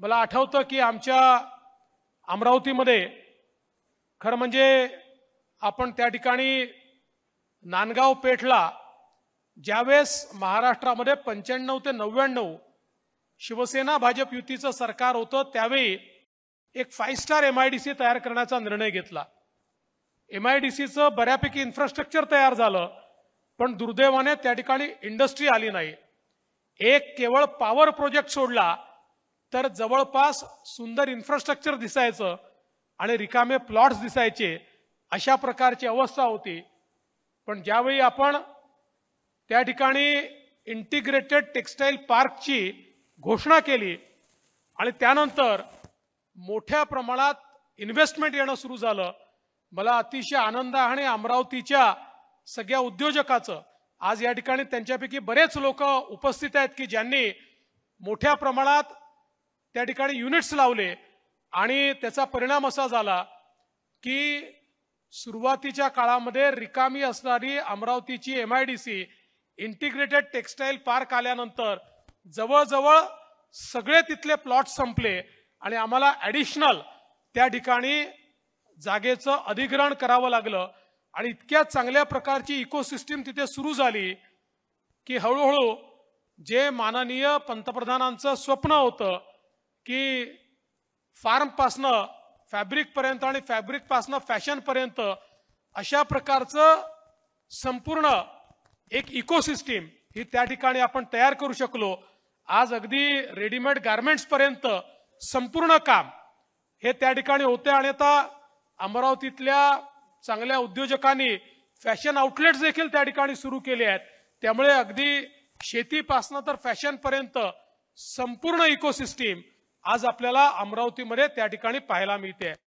मला आठवतं की आमच्या अमरावतीमध्ये खरं म्हणजे आपण त्या ठिकाणी नांदगाव पेठला ज्यावेळेस महाराष्ट्रामध्ये पंच्याण्णव ते नव्याण्णव शिवसेना भाजप युतीचं सरकार होतं त्यावेळी एक five star M I D C तयार करण्याचा निर्णय घेतला एम आय डी सीचं बऱ्यापैकी इन्फ्रास्ट्रक्चर तयार झालं पण दुर्दैवाने त्या ठिकाणी इंडस्ट्री आली नाही एक केवळ पॉवर प्रोजेक्ट सोडला तर जवळपास सुंदर इन्फ्रास्ट्रक्चर दिसायचं आणि रिकामे प्लॉट्स दिसायचे अशा प्रकारची अवस्था होती पण ज्यावेळी आपण त्या ठिकाणी इंटिग्रेटेड टेक्स्टाईल पार्कची घोषणा केली आणि त्यानंतर मोठ्या प्रमाणात इन्व्हेस्टमेंट येणं सुरू झालं मला अतिशय आनंद आहे अमरावतीच्या सगळ्या उद्योजकाचं आज या ठिकाणी त्यांच्यापैकी बरेच लोक उपस्थित आहेत की ज्यांनी मोठ्या प्रमाणात त्या ठिकाणी युनिट्स लावले आणि त्याचा परिणाम असा झाला की सुरुवातीच्या काळामध्ये रिकामी असणारी अमरावतीची M I D C integrated textile park आल्यानंतर जवळजवळ सगळे तिथले प्लॉट संपले आणि आम्हाला ॲडिशनल त्या ठिकाणी जागेचं अधिग्रहण करावं लागलं आणि इतक्या चांगल्या प्रकारची इकोसिस्टीम तिथे सुरू झाली की हळूहळू जे माननीय पंतप्रधानांचं स्वप्न होतं की फार्मपासनं फॅब्रिकपर्यंत आणि फॅब्रिकपासनं फॅशनपर्यंत अशा प्रकारचं संपूर्ण एक इकोसिस्टीम ही त्या ठिकाणी आपण तयार करू शकलो आज अगदी रेडीमेड पर्यंत संपूर्ण काम हे त्या ठिकाणी होते आणि आता अमरावतीतल्या चांगल्या उद्योजकांनी फॅशन आउटलेट्स देखील त्या ठिकाणी सुरू केले आहेत त्यामुळे अगदी शेतीपासनं तर फॅशनपर्यंत संपूर्ण इकोसिस्टीम आज आपल्याला अमरावतीमध्ये त्या ठिकाणी पाहायला मिळते